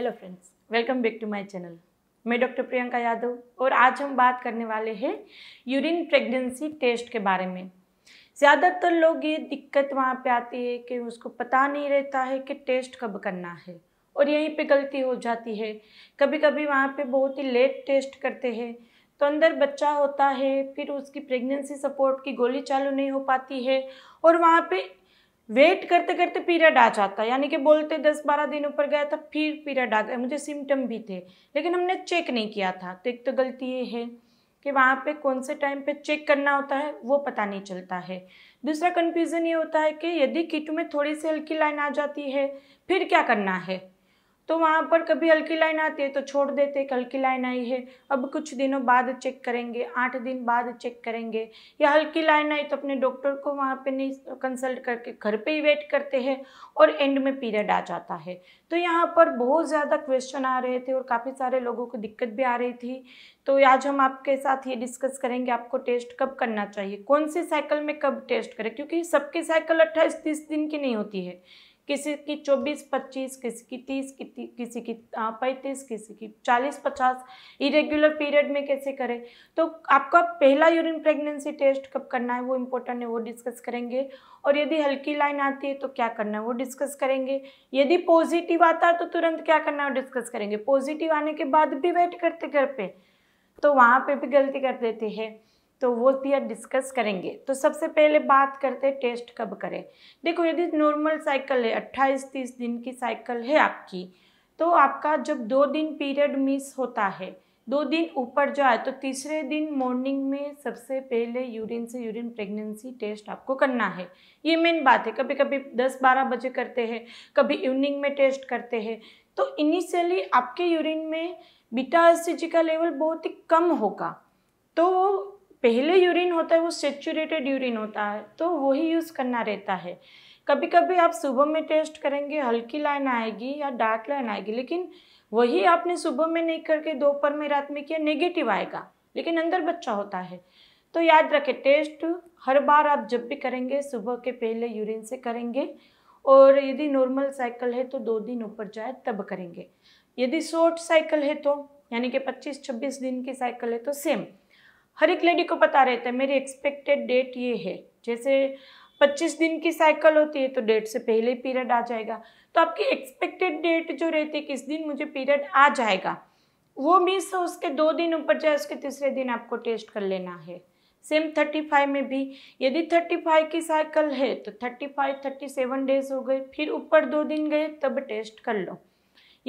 hello friends welcome back to my channel मैं doctor Priyanka Yadav और आज हम बात करने वाले हैं यूरिन प्रेगनेंसी टेस्ट के बारे में ज़्यादातर लोग ये दिक्कत वहाँ पे आती है कि उसको पता नहीं रहता है कि टेस्ट कब करना है और यहीं पे गलती हो जाती है कभी कभी वहाँ पे बहुत ही लेट टेस्ट करते हैं तो अंदर बच्चा होता है फिर उसकी प्रेगनेंसी सपोर्ट की गोली चालू नहीं हो पाती है और वहाँ पे वेट करते करते पीरियड आ जाता है यानी कि बोलते दस बारह दिन ऊपर गया था फिर पीरियड आ गया मुझे सिम्टम भी थे लेकिन हमने चेक नहीं किया था तो एक तो गलती ये है कि वहाँ पे कौन से टाइम पे चेक करना होता है वो पता नहीं चलता है दूसरा कन्फ्यूज़न ये होता है कि यदि किट में थोड़ी सी हल्की लाइन आ जाती है फिर क्या करना है तो वहाँ पर कभी हल्की लाइन आती है तो छोड़ देते कि हल्की लाइन आई है अब कुछ दिनों बाद चेक करेंगे आठ दिन बाद चेक करेंगे या हल्की लाइन आई तो अपने डॉक्टर को वहाँ पे नहीं कंसल्ट करके घर पे ही वेट करते हैं और एंड में पीरियड आ जाता है तो यहाँ पर बहुत ज़्यादा क्वेश्चन आ रहे थे और काफ़ी सारे लोगों को दिक्कत भी आ रही थी तो आज हम आपके साथ ये डिस्कस करेंगे आपको टेस्ट कब करना चाहिए कौन सी साइकिल में कब टेस्ट करें क्योंकि सबकी साइकिल अट्ठाईस तीस दिन की नहीं होती है किसी की चौबीस पच्चीस किसी की तीस किसी की पैंतीस किसी की चालीस पचास इरेगुलर पीरियड में कैसे करें तो आपका पहला यूरिन प्रेगनेंसी टेस्ट कब करना है वो इम्पोर्टेंट है वो डिस्कस करेंगे और यदि हल्की लाइन आती है तो क्या करना है वो डिस्कस करेंगे यदि पॉजिटिव आता है तो तुरंत क्या करना है डिस्कस करेंगे पॉजिटिव आने के बाद भी वेट करते घर पर तो वहाँ पर भी गलती कर देते हैं तो वो भी आज डिस्कस करेंगे तो सबसे पहले बात करते हैं टेस्ट कब करें देखो यदि नॉर्मल साइकिल है अट्ठाईस तीस दिन की साइकिल है आपकी तो आपका जब दो दिन पीरियड मिस होता है दो दिन ऊपर जाए तो तीसरे दिन मॉर्निंग में सबसे पहले यूरिन से यूरिन प्रेगनेंसी टेस्ट आपको करना है ये मेन बात है कभी कभी 10-12 बजे करते हैं कभी इवनिंग में टेस्ट करते हैं तो इनिशियली आपके यूरिन में बीटा एस का लेवल बहुत ही कम होगा तो पहले यूरिन होता है वो सेचूरेटेड यूरिन होता है तो वही यूज़ करना रहता है कभी कभी आप सुबह में टेस्ट करेंगे हल्की लाइन आएगी या डार्क लाइन आएगी लेकिन वही आपने सुबह में नहीं करके दोपहर में रात में किया नेगेटिव आएगा लेकिन अंदर बच्चा होता है तो याद रखें टेस्ट हर बार आप जब भी करेंगे सुबह के पहले यूरिन से करेंगे और यदि नॉर्मल साइकिल है तो दो दिन ऊपर जाए तब करेंगे यदि शॉर्ट साइकिल है तो यानी कि 25-26 दिन की साइकिल है तो सेम हर एक लेडी को पता रहता है मेरी एक्सपेक्टेड डेट ये है जैसे 25 दिन की साइकिल होती है तो डेट से पहले पीरियड आ जाएगा तो आपकी एक्सपेक्टेड डेट जो रहती है किस दिन मुझे पीरियड आ जाएगा वो मिस हो उसके दो दिन ऊपर जाए उसके तीसरे दिन आपको टेस्ट कर लेना है सेम थर्टी फाइव में भी यदि थर्टी फाइव की साइकिल है तो thirty five thirty seven days हो गए फिर ऊपर दो दिन गए तब टेस्ट कर लो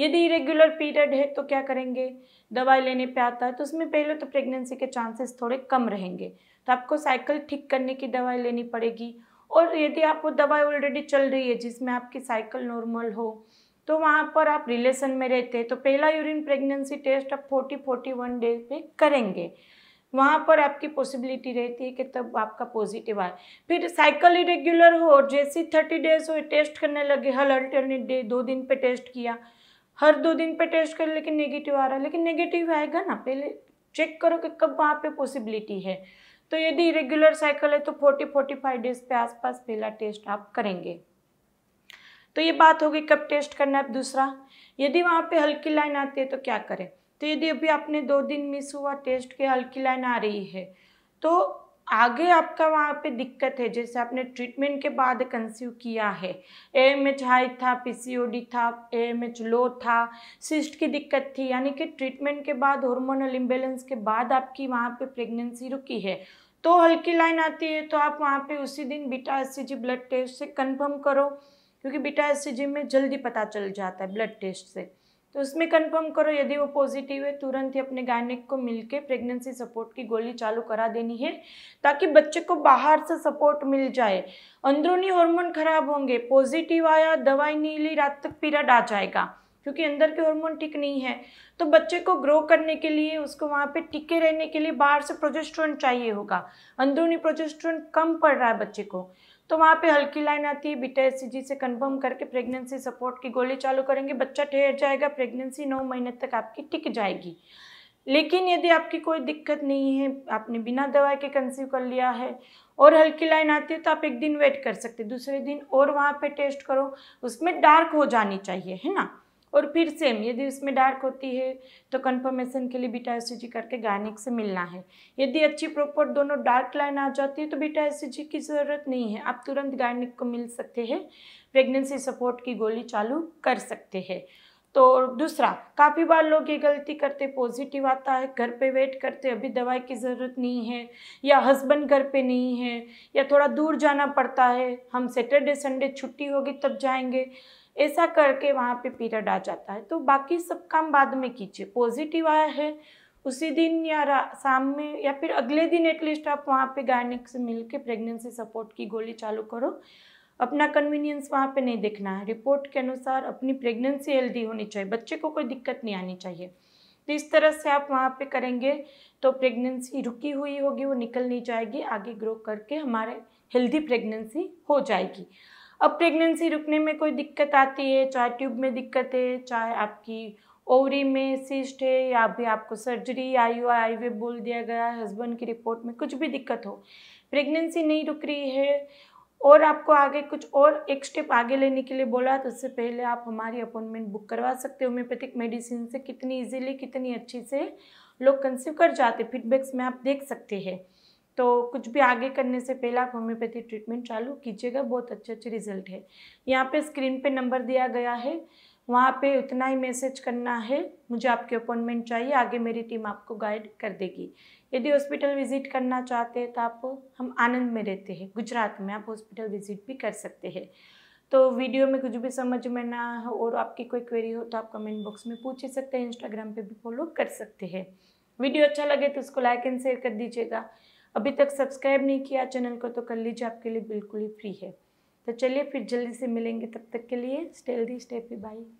यदि इरेगुलर पीरियड है तो क्या करेंगे दवाई लेने पे आता है तो उसमें पहले तो प्रेगनेंसी के चांसेस थोड़े कम रहेंगे तो आपको साइकिल ठीक करने की दवाई लेनी पड़ेगी और यदि आपको दवाई ऑलरेडी चल रही है जिसमें आपकी साइकिल नॉर्मल हो तो वहाँ पर आप रिलेशन में रहते हैं तो पहला यूरिन प्रेगनेंसी टेस्ट आप फोर्टी फोर्टी वन डे पे करेंगे वहाँ पर आपकी पॉसिबिलिटी रहती है कि तब आपका पॉजिटिव आए फिर साइकिल इरेग्युलर हो और जैसे थर्टी डेज हो टेस्ट करने लगे हल अल्टरनेट डे दो दिन पे टेस्ट किया हर दो दिन पे टेस्ट करें लेकिन नेगेटिव आ रहा है लेकिन नेगेटिव आएगा ना पहले चेक करो कि कब वहाँ पे पॉसिबिलिटी है तो यदि रेगुलर साइकिल है तो फोर्टी फोर्टी फाइव डेज पे आसपास पहला टेस्ट आप करेंगे तो ये बात हो गई कब टेस्ट करना है अब दूसरा यदि वहाँ पे हल्की लाइन आती है तो क्या करें तो यदि अभी आपने दो दिन मिस हुआ टेस्ट के हल्की लाइन आ रही है तो आगे आपका वहाँ पे दिक्कत है जैसे आपने ट्रीटमेंट के बाद कंस्यू किया है एम एच हाई था पीसीओडी था एम एच लो था सिस्ट की दिक्कत थी यानी कि ट्रीटमेंट के बाद हॉर्मोनल इम्बेलेंस के बाद आपकी वहाँ पे प्रेगनेंसी रुकी है तो हल्की लाइन आती है तो आप वहाँ पे उसी दिन बीटा एस ब्लड टेस्ट से कन्फर्म करो क्योंकि बीटा एस में जल्दी पता चल जाता है ब्लड टेस्ट से तो उसमें कंफर्म करो यदि वो पॉजिटिव है तुरंत ही अपने गायनिक को मिलके प्रेगनेंसी सपोर्ट की गोली चालू करा देनी है ताकि बच्चे को बाहर से सपोर्ट मिल जाए अंदरूनी हार्मोन खराब होंगे पॉजिटिव आया दवाई नहीं ली रात तक पीरियड आ जाएगा क्योंकि अंदर के हार्मोन ठीक नहीं है तो बच्चे को ग्रो करने के लिए उसको वहाँ पे टिके रहने के लिए बाहर से प्रोजेस्ट्रॉन चाहिए होगा अंदरूनी प्रोजेस्ट्रॉन कम पड़ रहा है बच्चे को तो वहाँ पे हल्की लाइन आती है बीटा एस से कंफर्म करके प्रेगनेंसी सपोर्ट की गोली चालू करेंगे बच्चा ठहर जाएगा प्रेगनेंसी नौ महीने तक आपकी टिक जाएगी लेकिन यदि आपकी कोई दिक्कत नहीं है आपने बिना दवाई के कंसीव कर लिया है और हल्की लाइन आती है तो आप एक दिन वेट कर सकते दूसरे दिन और वहाँ पे टेस्ट करो उसमें डार्क हो जानी चाहिए है ना और फिर सेम यदि उसमें डार्क होती है तो कंफर्मेशन के लिए बीटा एस करके गायनिक से मिलना है यदि अच्छी प्रॉपर दोनों डार्क लाइन आ जाती है तो बीटा एस की ज़रूरत नहीं है आप तुरंत गायनिक को मिल सकते हैं प्रेगनेंसी सपोर्ट की गोली चालू कर सकते हैं तो दूसरा काफ़ी बार लोग ये गलती करते पॉजिटिव आता है घर पे वेट करते अभी दवाई की ज़रूरत नहीं है या हस्बैंड घर पे नहीं है या थोड़ा दूर जाना पड़ता है हम सैटरडे संडे छुट्टी होगी तब जाएंगे ऐसा करके वहाँ पे पीरियड आ जाता है तो बाकी सब काम बाद में कीजिए पॉजिटिव आया है उसी दिन या शाम में या फिर अगले दिन एटलीस्ट आप वहाँ पे गायनिक से मिल के प्रेगनेंसी सपोर्ट की गोली चालू करो अपना कन्वीनियंस वहाँ पे नहीं देखना है रिपोर्ट के अनुसार अपनी प्रेगनेंसी हेल्दी होनी चाहिए बच्चे को कोई दिक्कत नहीं आनी चाहिए तो इस तरह से आप वहाँ पे करेंगे तो प्रेगनेंसी रुकी हुई होगी वो निकल नहीं जाएगी आगे ग्रो करके हमारे हेल्दी प्रेगनेंसी हो जाएगी अब प्रेगनेंसी रुकने में कोई दिक्कत आती है चाहे ट्यूब में दिक्कत है चाहे आपकी ओवरी में सिस्ट है या अभी आपको सर्जरी आई हुआ आई वे बोल दिया गया है हस्बैंड की रिपोर्ट में कुछ भी दिक्कत हो प्रेगनेंसी नहीं रुक रही है और आपको आगे कुछ और एक स्टेप आगे लेने के लिए बोला तो उससे पहले आप हमारी अपॉइंटमेंट बुक करवा सकते हो होम्योपैथिक मेडिसिन से कितनी इजीली कितनी अच्छी से लोग कंसीव कर जाते फीडबैक्स में आप देख सकते हैं तो कुछ भी आगे करने से पहले आप होम्योपैथी ट्रीटमेंट चालू कीजिएगा बहुत अच्छे अच्छे रिजल्ट है यहाँ पे स्क्रीन पे नंबर दिया गया है वहाँ पे उतना ही मैसेज करना है मुझे आपके अपॉइंटमेंट चाहिए आगे मेरी टीम आपको गाइड कर देगी यदि हॉस्पिटल विजिट करना चाहते हैं तो आप हम आनंद में रहते हैं गुजरात में आप हॉस्पिटल विजिट भी कर सकते हैं तो वीडियो में कुछ भी समझ में ना हो और आपकी कोई क्वेरी हो तो आप कमेंट बॉक्स में पूछ ही सकते हैं इंस्टाग्राम पर भी फॉलो कर सकते हैं वीडियो अच्छा लगे तो उसको लाइक एंड शेयर कर दीजिएगा अभी तक सब्सक्राइब नहीं किया चैनल को तो कर लीजिए आपके लिए बिल्कुल ही फ्री है तो चलिए फिर जल्दी से मिलेंगे तब तक के लिए स्टेल दी स्टेपी बाई